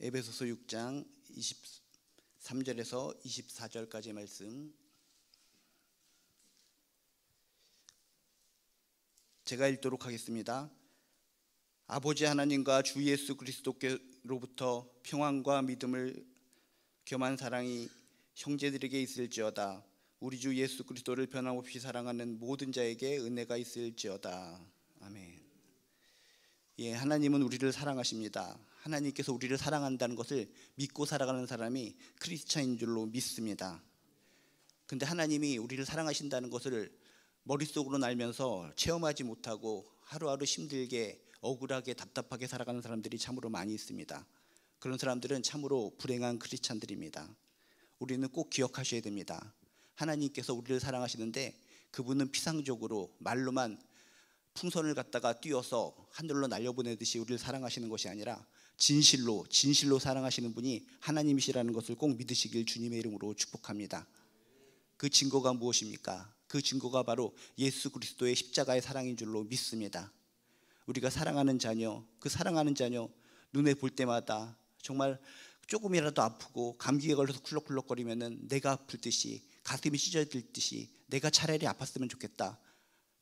에베소서 6장 23절에서 24절까지 말씀 제가 읽도록 하겠습니다. 아버지 하나님과 주 예수 그리스도께로부터 평안과 믿음을 겸한 사랑이 형제들에게 있을지어다. 우리 주 예수 그리스도를 변함없이 사랑하는 모든 자에게 은혜가 있을지어다. 아멘. 예, 하나님은 우리를 사랑하십니다. 하나님께서 우리를 사랑한다는 것을 믿고 살아가는 사람이 크리스찬인 줄로 믿습니다. 근데 하나님이 우리를 사랑하신다는 것을 머릿속으로 알면서 체험하지 못하고 하루하루 힘들게 억울하게 답답하게 살아가는 사람들이 참으로 많이 있습니다. 그런 사람들은 참으로 불행한 크리스찬들입니다. 우리는 꼭 기억하셔야 됩니다. 하나님께서 우리를 사랑하시는데 그분은 피상적으로 말로만 풍선을 갖다가 뛰어서 하늘로 날려보내듯이 우리를 사랑하시는 것이 아니라 진실로 진실로 사랑하시는 분이 하나님이시라는 것을 꼭 믿으시길 주님의 이름으로 축복합니다. 그 증거가 무엇입니까? 그 증거가 바로 예수 그리스도의 십자가의 사랑인 줄로 믿습니다. 우리가 사랑하는 자녀, 그 사랑하는 자녀 눈에 볼 때마다 정말 조금이라도 아프고 감기에 걸려서 쿨럭쿨럭거리면은 내가 아플 듯이 가슴이 찢어질 듯이 내가 차라리 아팠으면 좋겠다.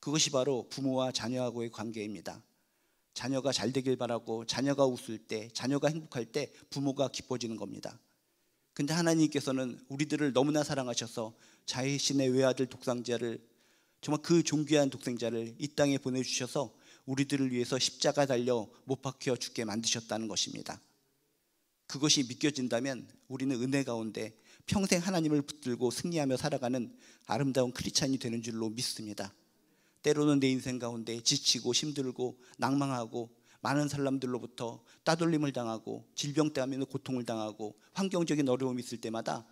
그것이 바로 부모와 자녀하고의 관계입니다. 자녀가 잘 되길 바라고 자녀가 웃을 때 자녀가 행복할 때 부모가 기뻐지는 겁니다. 근데 하나님께서는 우리들을 너무나 사랑하셔서 자신의 외아들 독상자를 정말 그 존귀한 독생자를 이 땅에 보내주셔서 우리들을 위해서 십자가 달려 못 박혀 죽게 만드셨다는 것입니다. 그것이 믿겨진다면 우리는 은혜 가운데 평생 하나님을 붙들고 승리하며 살아가는 아름다운 크리스찬이 되는 줄로 믿습니다. 때로는 내 인생 가운데 지치고 힘들고 낭망하고 많은 사람들로부터 따돌림을 당하고 질병 때문에 고통을 당하고 환경적인 어려움이 있을 때마다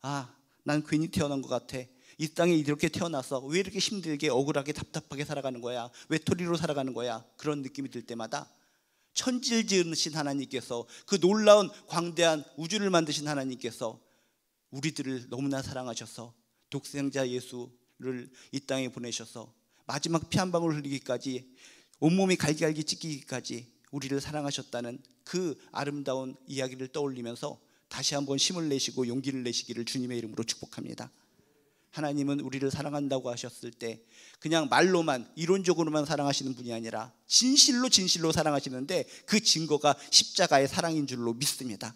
아, 난 괜히 태어난 것 같아. 이 땅에 이렇게 태어나서 왜 이렇게 힘들게 억울하게 답답하게 살아가는 거야? 외톨이로 살아가는 거야? 그런 느낌이 들 때마다 천지를 지으신 하나님께서 그 놀라운 광대한 우주를 만드신 하나님께서 우리들을 너무나 사랑하셔서 독생자 예수를 이 땅에 보내셔서 마지막 피 한 방울 흘리기까지 온몸이 갈기갈기 찢기기까지 우리를 사랑하셨다는 그 아름다운 이야기를 떠올리면서 다시 한번 힘을 내시고 용기를 내시기를 주님의 이름으로 축복합니다. 하나님은 우리를 사랑한다고 하셨을 때 그냥 말로만 이론적으로만 사랑하시는 분이 아니라 진실로 진실로 사랑하시는데 그 증거가 십자가의 사랑인 줄로 믿습니다.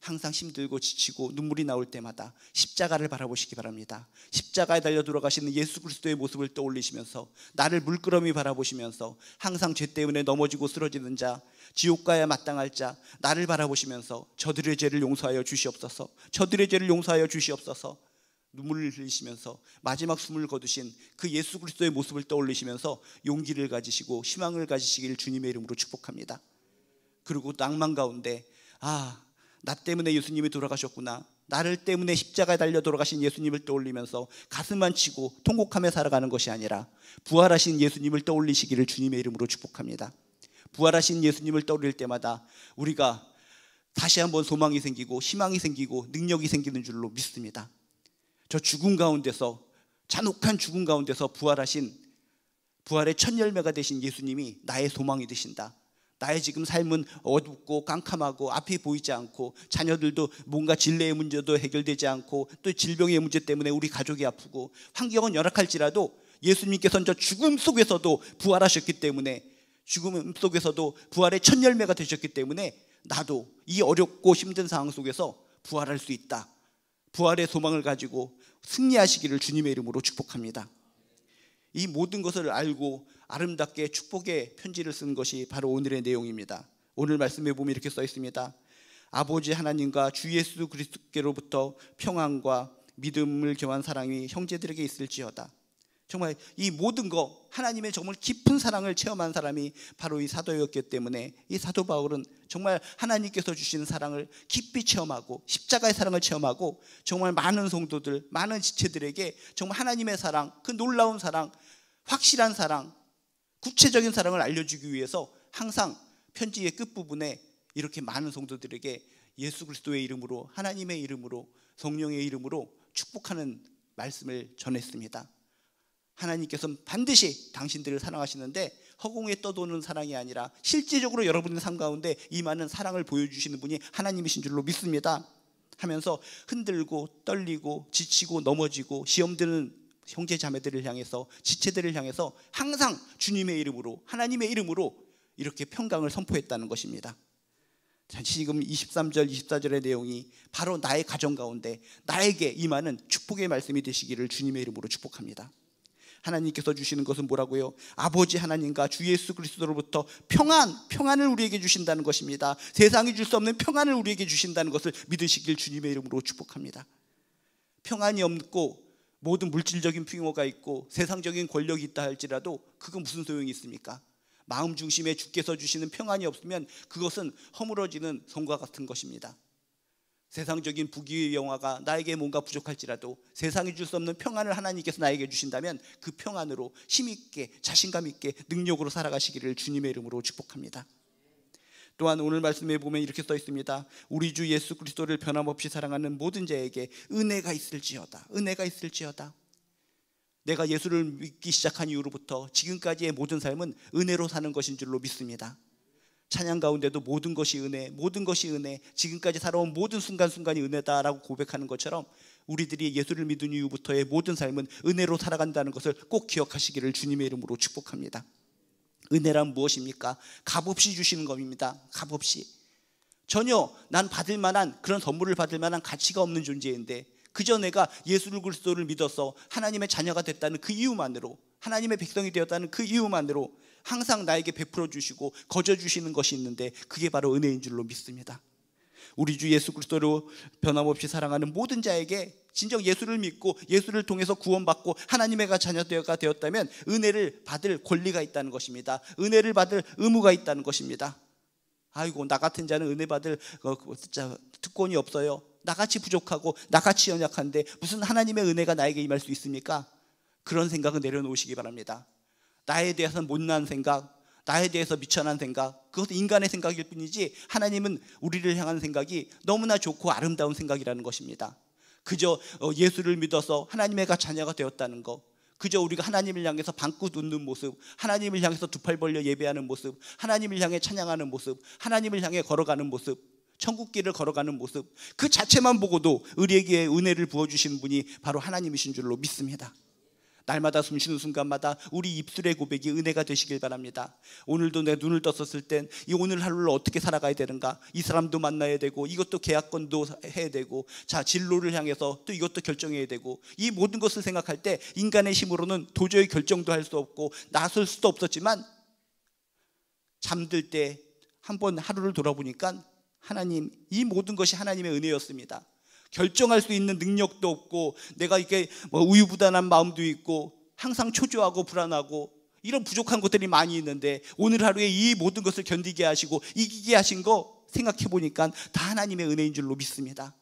항상 힘들고 지치고 눈물이 나올 때마다 십자가를 바라보시기 바랍니다. 십자가에 달려 돌아가시는 예수 그리스도의 모습을 떠올리시면서 나를 물끄러미 바라보시면서 항상 죄 때문에 넘어지고 쓰러지는 자, 지옥가야 마땅할 자, 나를 바라보시면서 저들의 죄를 용서하여 주시옵소서. 저들의 죄를 용서하여 주시옵소서. 눈물을 흘리시면서 마지막 숨을 거두신 그 예수 그리스도의 모습을 떠올리시면서 용기를 가지시고 희망을 가지시길 주님의 이름으로 축복합니다. 그리고 낭만 가운데 아나 때문에 예수님이 돌아가셨구나. 나를 때문에 십자가에 달려 돌아가신 예수님을 떠올리면서 가슴만 치고 통곡하며 살아가는 것이 아니라 부활하신 예수님을 떠올리시기를 주님의 이름으로 축복합니다. 부활하신 예수님을 떠올릴 때마다 우리가 다시 한번 소망이 생기고 희망이 생기고 능력이 생기는 줄로 믿습니다. 저 죽음 가운데서 잔혹한 죽음 가운데서 부활하신 부활의 첫 열매가 되신 예수님이 나의 소망이 되신다. 나의 지금 삶은 어둡고 깜깜하고 앞이 보이지 않고 자녀들도 뭔가 진례의 문제도 해결되지 않고 또 질병의 문제 때문에 우리 가족이 아프고 환경은 열악할지라도 예수님께서는 저 죽음 속에서도 부활하셨기 때문에 죽음 속에서도 부활의 첫 열매가 되셨기 때문에 나도 이 어렵고 힘든 상황 속에서 부활할 수 있다. 부활의 소망을 가지고 승리하시기를 주님의 이름으로 축복합니다. 이 모든 것을 알고 아름답게 축복의 편지를 쓴 것이 바로 오늘의 내용입니다. 오늘 말씀에 보면 이렇게 써 있습니다. 아버지 하나님과 주 예수 그리스도께로부터 평안과 믿음을 경한 사랑이 형제들에게 있을지어다. 정말 이 모든 거 하나님의 정말 깊은 사랑을 체험한 사람이 바로 이 사도였기 때문에 이 사도 바울은 정말 하나님께서 주신 사랑을 깊이 체험하고 십자가의 사랑을 체험하고 정말 많은 성도들 많은 지체들에게 정말 하나님의 사랑 그 놀라운 사랑 확실한 사랑 구체적인 사랑을 알려주기 위해서 항상 편지의 끝부분에 이렇게 많은 성도들에게 예수 그리스도의 이름으로 하나님의 이름으로 성령의 이름으로 축복하는 말씀을 전했습니다. 하나님께서는 반드시 당신들을 사랑하시는데 허공에 떠도는 사랑이 아니라 실제적으로 여러분의 삶 가운데 임하는 사랑을 보여주시는 분이 하나님이신 줄로 믿습니다. 하면서 흔들고 떨리고 지치고 넘어지고 시험드는 형제 자매들을 향해서 지체들을 향해서 항상 주님의 이름으로 하나님의 이름으로 이렇게 평강을 선포했다는 것입니다. 지금 23절, 24절의 내용이 바로 나의 가정 가운데 나에게 임하는 축복의 말씀이 되시기를 주님의 이름으로 축복합니다. 하나님께서 주시는 것은 뭐라고요? 아버지 하나님과 주 예수 그리스도로부터 평안, 평안을 우리에게 주신다는 것입니다. 세상이 줄 수 없는 평안을 우리에게 주신다는 것을 믿으시길 주님의 이름으로 축복합니다. 평안이 없고 모든 물질적인 풍요가 있고 세상적인 권력이 있다 할지라도 그건 무슨 소용이 있습니까? 마음 중심에 주께서 주시는 평안이 없으면 그것은 허물어지는 성과 같은 것입니다. 세상적인 부귀의 영화가 나에게 뭔가 부족할지라도 세상이 줄 수 없는 평안을 하나님께서 나에게 주신다면 그 평안으로 힘있게 자신감 있게 능력으로 살아가시기를 주님의 이름으로 축복합니다. 또한 오늘 말씀에 보면 이렇게 써 있습니다. 우리 주 예수 그리스도를 변함없이 사랑하는 모든 자에게 은혜가 있을지어다. 은혜가 있을지어다. 내가 예수를 믿기 시작한 이후로부터 지금까지의 모든 삶은 은혜로 사는 것인 줄로 믿습니다. 찬양 가운데도 모든 것이 은혜, 모든 것이 은혜, 지금까지 살아온 모든 순간순간이 은혜다라고 고백하는 것처럼 우리들이 예수를 믿은 이후부터의 모든 삶은 은혜로 살아간다는 것을 꼭 기억하시기를 주님의 이름으로 축복합니다. 은혜란 무엇입니까? 값없이 주시는 겁니다. 값없이. 전혀 난 받을 만한 그런 선물을 받을 만한 가치가 없는 존재인데 그저 내가 예수를 그리스도를 믿어서 하나님의 자녀가 됐다는 그 이유만으로 하나님의 백성이 되었다는 그 이유만으로 항상 나에게 베풀어 주시고 거저 주시는 것이 있는데 그게 바로 은혜인 줄로 믿습니다. 우리 주 예수 그리스도로 변함없이 사랑하는 모든 자에게 진정 예수를 믿고 예수를 통해서 구원받고 하나님의 자녀가 되었다면 은혜를 받을 권리가 있다는 것입니다. 은혜를 받을 의무가 있다는 것입니다. 아이고 나 같은 자는 은혜 받을 어, 그, 특권이 없어요. 나같이 부족하고 나같이 연약한데 무슨 하나님의 은혜가 나에게 임할 수 있습니까? 그런 생각은 내려놓으시기 바랍니다. 나에 대해서는 못난 생각, 나에 대해서 미천한 생각, 그것은 인간의 생각일 뿐이지 하나님은 우리를 향한 생각이 너무나 좋고 아름다운 생각이라는 것입니다. 그저 어, 예수를 믿어서 하나님의 자녀가 되었다는 것 그저 우리가 하나님을 향해서 방긋 웃는 모습, 하나님을 향해서 두 팔 벌려 예배하는 모습, 하나님을 향해 찬양하는 모습, 하나님을 향해 걸어가는 모습, 천국길을 걸어가는 모습, 그 자체만 보고도 우리에게 은혜를 부어주신 분이 바로 하나님이신 줄로 믿습니다. 날마다 숨쉬는 순간마다 우리 입술의 고백이 은혜가 되시길 바랍니다. 오늘도 내 눈을 떴었을 땐 이 오늘 하루를 어떻게 살아가야 되는가? 이 사람도 만나야 되고 이것도 계약권도 해야 되고 자 진로를 향해서 또 이것도 결정해야 되고 이 모든 것을 생각할 때 인간의 힘으로는 도저히 결정도 할 수 없고 나설 수도 없었지만 잠들 때 한 번 하루를 돌아보니까 하나님 이 모든 것이 하나님의 은혜였습니다. 결정할 수 있는 능력도 없고 내가 이게 렇뭐 우유부단한 마음도 있고 항상 초조하고 불안하고 이런 부족한 것들이 많이 있는데 오늘 하루에 이 모든 것을 견디게 하시고 이기게 하신 거 생각해 보니까 다 하나님의 은혜인 줄로 믿습니다.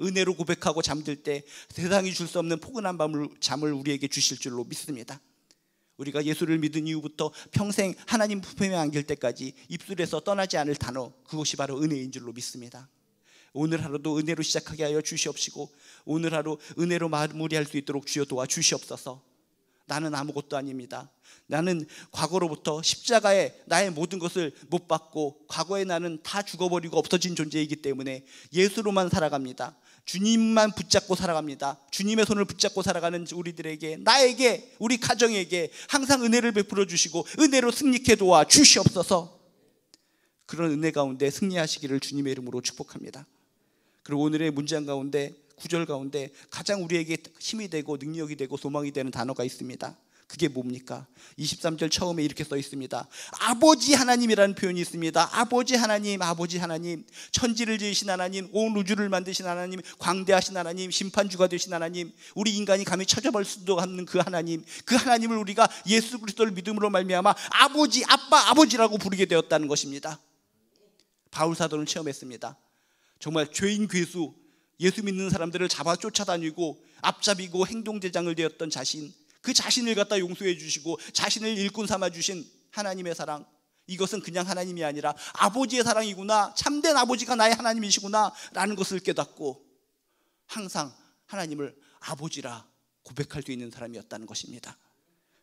은혜로 고백하고 잠들 때 세상이 줄 수 없는 포근한 밤을 잠을 우리에게 주실 줄로 믿습니다. 우리가 예수를 믿은 이후부터 평생 하나님 부 품에 안길 때까지 입술에서 떠나지 않을 단어 그것이 바로 은혜인 줄로 믿습니다. 오늘 하루도 은혜로 시작하게 하여 주시옵시고 오늘 하루 은혜로 마무리할 수 있도록 주여 도와 주시옵소서. 나는 아무것도 아닙니다. 나는 과거로부터 십자가에 나의 모든 것을 못 받고 과거의 나는 다 죽어버리고 없어진 존재이기 때문에 예수로만 살아갑니다. 주님만 붙잡고 살아갑니다. 주님의 손을 붙잡고 살아가는 우리들에게 나에게 우리 가정에게 항상 은혜를 베풀어 주시고 은혜로 승리케 도와 주시옵소서. 그런 은혜 가운데 승리하시기를 주님의 이름으로 축복합니다. 그리고 오늘의 문장 가운데 구절 가운데 가장 우리에게 힘이 되고 능력이 되고 소망이 되는 단어가 있습니다. 그게 뭡니까? 23절 처음에 이렇게 써 있습니다. 아버지 하나님이라는 표현이 있습니다. 아버지 하나님, 아버지 하나님, 천지를 지으신 하나님, 온 우주를 만드신 하나님, 광대하신 하나님, 심판주가 되신 하나님, 우리 인간이 감히 찾아볼 수도 없는 그 하나님, 그 하나님을 우리가 예수 그리스도를 믿음으로 말미암아 아버지, 아빠, 아버지라고 부르게 되었다는 것입니다. 바울 사도는 체험했습니다. 정말 죄인 괴수 예수 믿는 사람들을 잡아 쫓아다니고 앞잡이고 행동대장을 되었던 자신 그 자신을 갖다 용서해 주시고 자신을 일꾼 삼아 주신 하나님의 사랑 이것은 그냥 하나님이 아니라 아버지의 사랑이구나 참된 아버지가 나의 하나님이시구나 라는 것을 깨닫고 항상 하나님을 아버지라 고백할 수 있는 사람이었다는 것입니다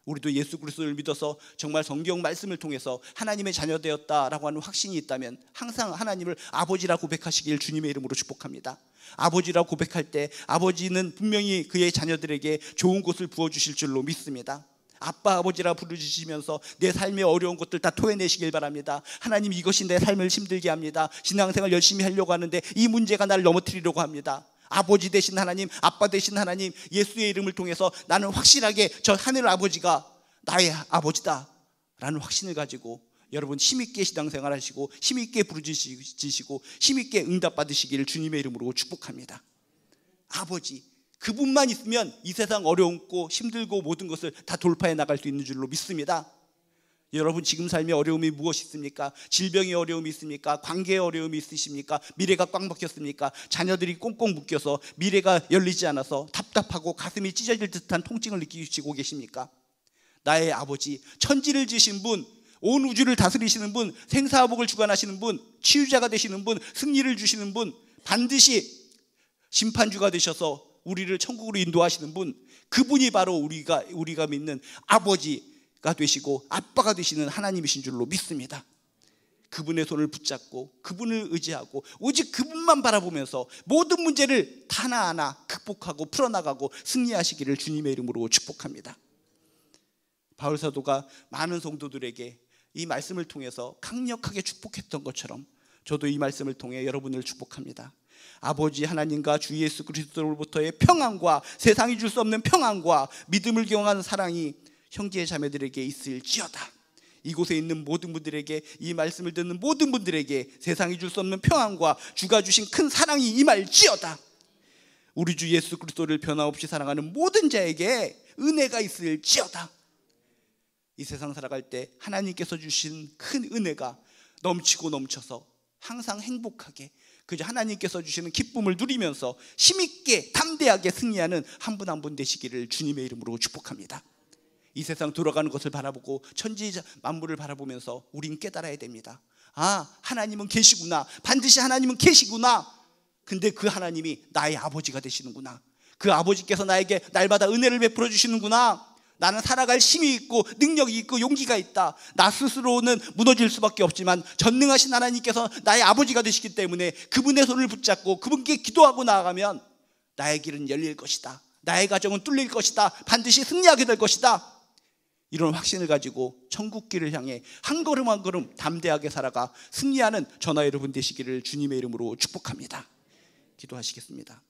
우리도 예수 그리스도를 믿어서 정말 성경 말씀을 통해서 하나님의 자녀 되었다라고 하는 확신이 있다면 항상 하나님을 아버지라 고백하시길 주님의 이름으로 축복합니다. 아버지라 고백할 때 아버지는 분명히 그의 자녀들에게 좋은 곳을 부어 주실 줄로 믿습니다. 아빠 아버지라 부르짖으면서 내 삶의 어려운 것들 다 토해내시길 바랍니다. 하나님 이것이 내 삶을 힘들게 합니다. 신앙생활 열심히 하려고 하는데 이 문제가 나를 넘어뜨리려고 합니다. 아버지 되신 하나님, 아빠 되신 하나님, 예수의 이름을 통해서 나는 확실하게 저 하늘 아버지가 나의 아버지다. 라는 확신을 가지고 여러분 힘있게 신앙생활 하시고 힘있게 부르짖으시고 힘있게 응답받으시기를 주님의 이름으로 축복합니다. 아버지, 그분만 있으면 이 세상 어려운고 힘들고 모든 것을 다 돌파해 나갈 수 있는 줄로 믿습니다. 여러분 지금 삶에 어려움이 무엇이 있습니까? 질병의 어려움이 있습니까? 관계의 어려움이 있으십니까? 미래가 꽉 막혔습니까? 자녀들이 꽁꽁 묶여서 미래가 열리지 않아서 답답하고 가슴이 찢어질 듯한 통증을 느끼시고 계십니까? 나의 아버지 천지를 지신 분, 온 우주를 다스리시는 분, 생사복을 주관하시는 분, 치유자가 되시는 분, 승리를 주시는 분, 반드시 심판주가 되셔서 우리를 천국으로 인도하시는 분, 그분이 바로 우리가 우리가 믿는 아버지 아가 되시고 아빠가 되시는 하나님이신 줄로 믿습니다. 그분의 손을 붙잡고 그분을 의지하고 오직 그분만 바라보면서 모든 문제를 하나하나 극복하고 풀어나가고 승리하시기를 주님의 이름으로 축복합니다. 바울 사도가 많은 성도들에게 이 말씀을 통해서 강력하게 축복했던 것처럼 저도 이 말씀을 통해 여러분을 축복합니다. 아버지 하나님과 주 예수 그리스도로부터의 평안과 세상이 줄 수 없는 평안과 믿음을 경험하는 사랑이 형제 자매들에게 있을지어다. 이곳에 있는 모든 분들에게 이 말씀을 듣는 모든 분들에게 세상이 줄 수 없는 평안과 주가 주신 큰 사랑이 임할지어다. 우리 주 예수 그리스도를 변함없이 사랑하는 모든 자에게 은혜가 있을지어다. 이 세상 살아갈 때 하나님께서 주신 큰 은혜가 넘치고 넘쳐서 항상 행복하게 그저 하나님께서 주시는 기쁨을 누리면서 힘있게 담대하게 승리하는 한 분 한 분 되시기를 주님의 이름으로 축복합니다. 이 세상 돌아가는 것을 바라보고 천지 만물을 바라보면서 우린 깨달아야 됩니다. 아, 하나님은 계시구나. 반드시 하나님은 계시구나. 근데 그 하나님이 나의 아버지가 되시는구나. 그 아버지께서 나에게 날마다 은혜를 베풀어 주시는구나. 나는 살아갈 힘이 있고 능력이 있고 용기가 있다. 나 스스로는 무너질 수밖에 없지만 전능하신 하나님께서 나의 아버지가 되시기 때문에 그분의 손을 붙잡고 그분께 기도하고 나아가면 나의 길은 열릴 것이다. 나의 가정은 뚫릴 것이다. 반드시 승리하게 될 것이다. 이런 확신을 가지고 천국길을 향해 한 걸음 한 걸음 담대하게 살아가 승리하는 전나 여러분 되시기를 주님의 이름으로 축복합니다. 기도하시겠습니다.